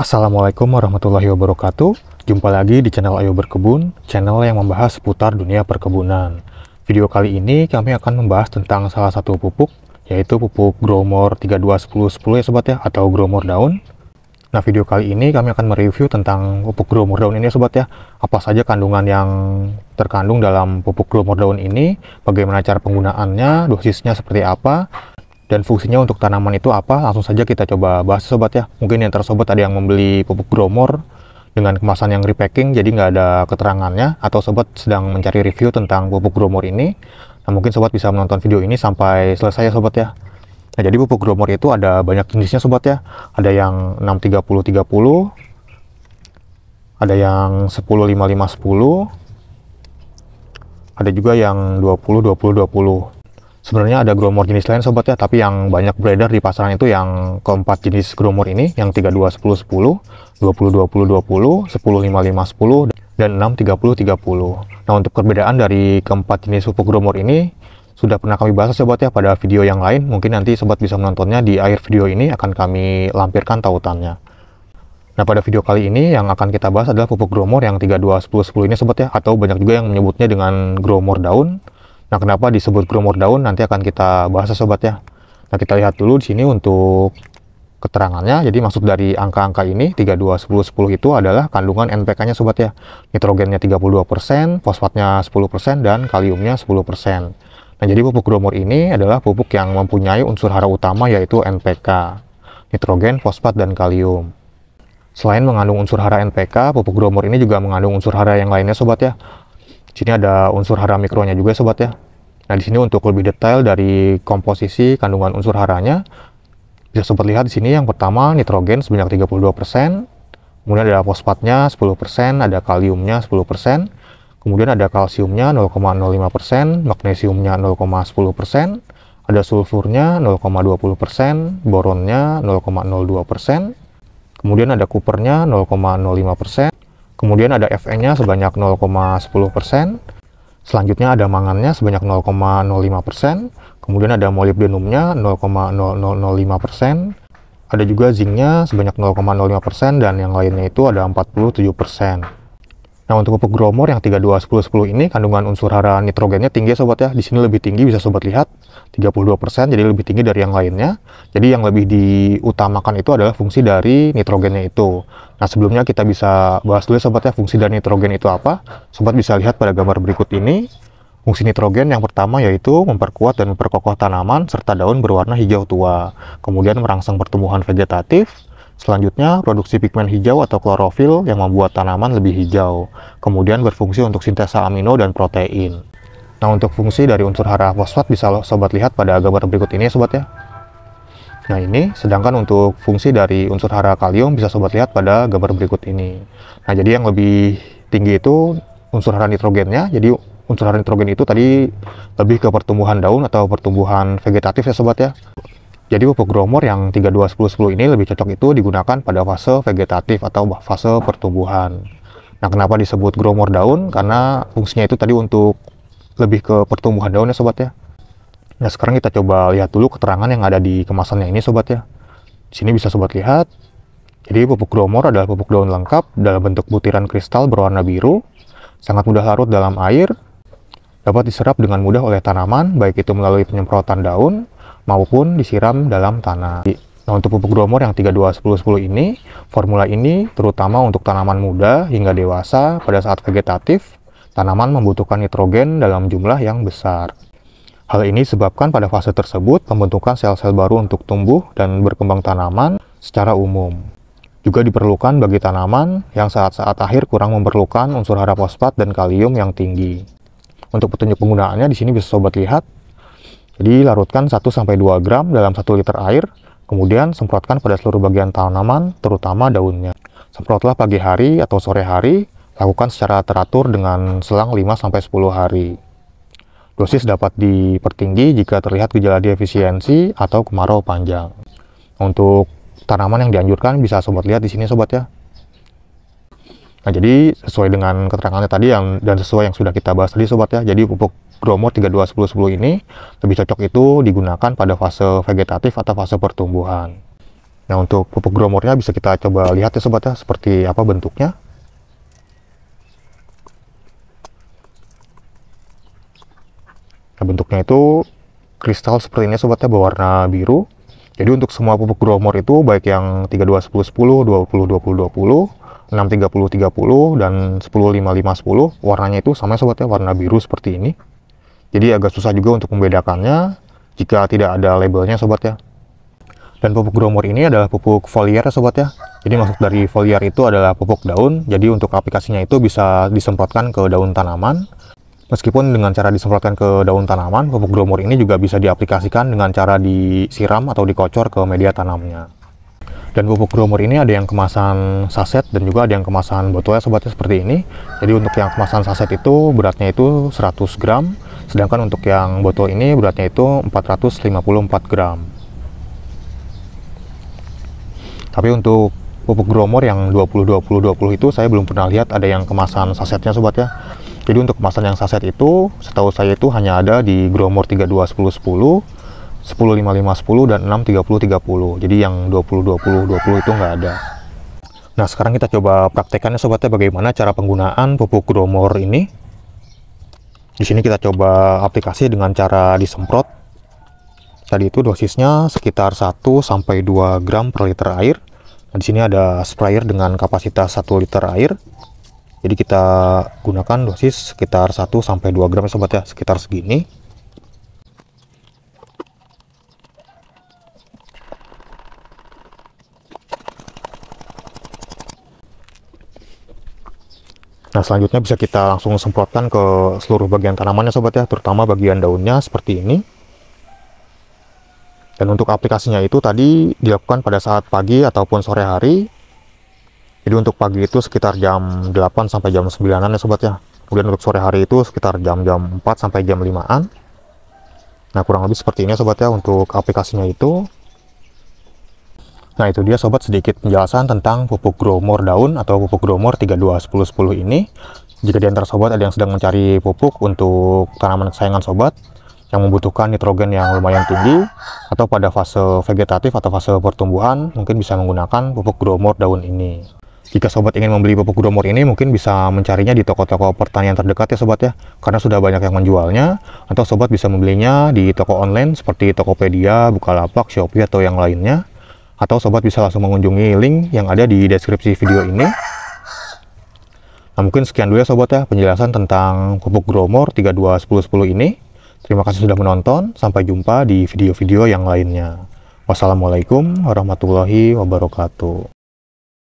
Assalamualaikum warahmatullahi wabarakatuh. Jumpa lagi di channel Ayo Berkebun, channel yang membahas seputar dunia perkebunan. Video kali ini kami akan membahas tentang salah satu pupuk, yaitu pupuk Gromor 321010 ya sobat ya, atau Gromor Daun. Nah video kali ini kami akan mereview tentang pupuk Gromor Daun ini ya sobat ya, apa saja kandungan yang terkandung dalam pupuk Gromor Daun ini, bagaimana cara penggunaannya, dosisnya seperti apa, dan fungsinya untuk tanaman itu apa langsung saja kita coba bahas sobat ya mungkin yang tersobat ada yang membeli pupuk gromor dengan kemasan yang repacking jadi nggak ada keterangannya atau sobat sedang mencari review tentang pupuk gromor ini nah mungkin sobat bisa menonton video ini sampai selesai ya sobat ya nah jadi pupuk gromor itu ada banyak jenisnya sobat ya ada yang 630-30 ada yang 10-55-10 ada juga yang 20-20-20 Sebenarnya ada gromor jenis lain sobat ya, tapi yang banyak beredar di pasaran itu yang keempat jenis gromor ini, yang 32 10 10, 20 20 20, 10 5 5 10 dan 6 30 30. Nah, untuk perbedaan dari keempat jenis pupuk gromor ini sudah pernah kami bahas sobat ya pada video yang lain. Mungkin nanti sobat bisa menontonnya di akhir video ini akan kami lampirkan tautannya. Nah, pada video kali ini yang akan kita bahas adalah pupuk gromor yang 32 10 10 ini sobat ya atau banyak juga yang menyebutnya dengan gromor daun Nah, kenapa disebut kumur daun? Nanti akan kita bahas ya, sobat ya. Nah, kita lihat dulu di sini untuk keterangannya. Jadi maksud dari angka-angka ini 32 10 10 itu adalah kandungan NPK-nya sobat ya. Nitrogennya 32%, fosfatnya 10% dan kaliumnya 10%. Nah, jadi pupuk gromor ini adalah pupuk yang mempunyai unsur hara utama yaitu NPK, nitrogen, fosfat, dan kalium. Selain mengandung unsur hara NPK, pupuk gromor ini juga mengandung unsur hara yang lainnya sobat ya sini ada unsur hara mikronya juga sobat ya. Nah di sini untuk lebih detail dari komposisi kandungan unsur haranya bisa sobat lihat di sini yang pertama nitrogen sebanyak 32%, kemudian ada fosfatnya 10%, ada kaliumnya 10%, kemudian ada kalsiumnya 0,05%, magnesiumnya 0,10%, ada sulfurnya 0,20%, boronnya 0,02%, kemudian ada kupernya 0,05%, Kemudian ada FN-nya sebanyak 0,10%. Selanjutnya ada mangannya sebanyak 0,05%. Kemudian ada molybdenumnya 0,0005%. Ada juga zincnya sebanyak 0,05% dan yang lainnya itu ada 47%. Nah, untuk pupuk Gromor yang 321010 ini kandungan unsur hara nitrogennya tinggi ya, sobat ya. Di sini lebih tinggi bisa sobat lihat 32% jadi lebih tinggi dari yang lainnya. Jadi yang lebih diutamakan itu adalah fungsi dari nitrogennya itu. Nah, sebelumnya kita bisa bahas dulu ya, sobat ya fungsi dari nitrogen itu apa. Sobat bisa lihat pada gambar berikut ini. Fungsi nitrogen yang pertama yaitu memperkuat dan memperkokoh tanaman serta daun berwarna hijau tua, kemudian merangsang pertumbuhan vegetatif, Selanjutnya, produksi pigmen hijau atau klorofil yang membuat tanaman lebih hijau, kemudian berfungsi untuk sintesa amino dan protein. Nah, untuk fungsi dari unsur hara fosfat bisa sobat lihat pada gambar berikut ini ya, sobat ya. Nah ini, sedangkan untuk fungsi dari unsur hara kalium bisa sobat lihat pada gambar berikut ini. Nah jadi yang lebih tinggi itu unsur hara nitrogennya, jadi unsur hara nitrogen itu tadi lebih ke pertumbuhan daun atau pertumbuhan vegetatif ya sobat ya. Jadi pupuk gromor yang 321010 ini lebih cocok itu digunakan pada fase vegetatif atau fase pertumbuhan. Nah, kenapa disebut gromor daun? Karena fungsinya itu tadi untuk lebih ke pertumbuhan daun ya sobat ya. Nah, sekarang kita coba lihat dulu keterangan yang ada di kemasannya ini sobat ya. Di sini bisa sobat lihat. Jadi pupuk gromor adalah pupuk daun lengkap dalam bentuk butiran kristal berwarna biru, sangat mudah larut dalam air, dapat diserap dengan mudah oleh tanaman, baik itu melalui penyemprotan daun, maupun disiram dalam tanah. Nah, untuk pupuk domor yang 321010 ini, formula ini terutama untuk tanaman muda hingga dewasa pada saat vegetatif, tanaman membutuhkan nitrogen dalam jumlah yang besar. Hal ini sebabkan pada fase tersebut pembentukan sel-sel baru untuk tumbuh dan berkembang tanaman secara umum. Juga diperlukan bagi tanaman yang saat-saat akhir kurang memerlukan unsur hara fosfat dan kalium yang tinggi. Untuk petunjuk penggunaannya di sini bisa sobat lihat jadi larutkan 1-2 gram dalam 1 liter air, kemudian semprotkan pada seluruh bagian tanaman, terutama daunnya. Semprotlah pagi hari atau sore hari, lakukan secara teratur dengan selang 5-10 hari. Dosis dapat dipertinggi jika terlihat gejala defisiensi atau kemarau panjang. Untuk tanaman yang dianjurkan bisa sobat lihat di sini sobat ya. Nah, jadi sesuai dengan keterangannya tadi yang dan sesuai yang sudah kita bahas tadi sobat ya. Jadi pupuk Bromo 321010 ini lebih cocok itu digunakan pada fase vegetatif atau fase pertumbuhan. Nah, untuk pupuk gromornya bisa kita coba lihat ya sobat ya seperti apa bentuknya. Nah, bentuknya itu kristal seperti ini ya sobat ya berwarna biru. Jadi untuk semua pupuk gromor itu baik yang 3210 10 20 20 20 630 30 dan 10 10 warnanya itu sama ya sobat ya warna biru seperti ini jadi agak susah juga untuk membedakannya jika tidak ada labelnya sobat ya. Dan pupuk gromor ini adalah pupuk foliar ya sobat ya. Jadi masuk dari foliar itu adalah pupuk daun. Jadi untuk aplikasinya itu bisa disemprotkan ke daun tanaman. Meskipun dengan cara disemprotkan ke daun tanaman, pupuk gromor ini juga bisa diaplikasikan dengan cara disiram atau dikocor ke media tanamnya. Dan pupuk gromor ini ada yang kemasan saset dan juga ada yang kemasan botol botolnya sobatnya seperti ini. Jadi untuk yang kemasan saset itu beratnya itu 100 gram, Sedangkan untuk yang botol ini beratnya itu 454 gram. Tapi untuk pupuk gromor yang 20-20-20 itu saya belum pernah lihat ada yang kemasan sasetnya sobat ya. Jadi untuk kemasan yang saset itu setahu saya itu hanya ada di gromor 32 10 10, 10 5 5 10 dan 6 30 30. Jadi yang 20 20 20 itu nggak ada. Nah, sekarang kita coba praktekannya sobatnya bagaimana cara penggunaan pupuk gromor ini di sini kita coba aplikasi dengan cara disemprot. Tadi itu dosisnya sekitar 1 sampai 2 gram per liter air. Nah, di sini ada sprayer dengan kapasitas 1 liter air. Jadi kita gunakan dosis sekitar 1 sampai 2 gram ya, sobat ya, sekitar segini. Nah selanjutnya bisa kita langsung semprotkan ke seluruh bagian tanamannya sobat ya, terutama bagian daunnya seperti ini. Dan untuk aplikasinya itu tadi dilakukan pada saat pagi ataupun sore hari. Jadi untuk pagi itu sekitar jam 8 sampai jam 9-an ya sobat ya. Kemudian untuk sore hari itu sekitar jam-jam 4 sampai jam 5-an. Nah kurang lebih seperti ini sobat ya untuk aplikasinya itu. Nah itu dia sobat sedikit penjelasan tentang pupuk gromor daun atau pupuk gromor 321010 ini. Jika di antara sobat ada yang sedang mencari pupuk untuk tanaman kesayangan sobat yang membutuhkan nitrogen yang lumayan tinggi atau pada fase vegetatif atau fase pertumbuhan mungkin bisa menggunakan pupuk gromor daun ini. Jika sobat ingin membeli pupuk gromor ini mungkin bisa mencarinya di toko-toko pertanian terdekat ya sobat ya karena sudah banyak yang menjualnya atau sobat bisa membelinya di toko online seperti Tokopedia, Bukalapak, Shopee atau yang lainnya atau sobat bisa langsung mengunjungi link yang ada di deskripsi video ini. Nah, mungkin sekian dulu ya sobat ya penjelasan tentang pupuk Gromor 321010 ini. Terima kasih sudah menonton, sampai jumpa di video-video yang lainnya. Wassalamualaikum warahmatullahi wabarakatuh.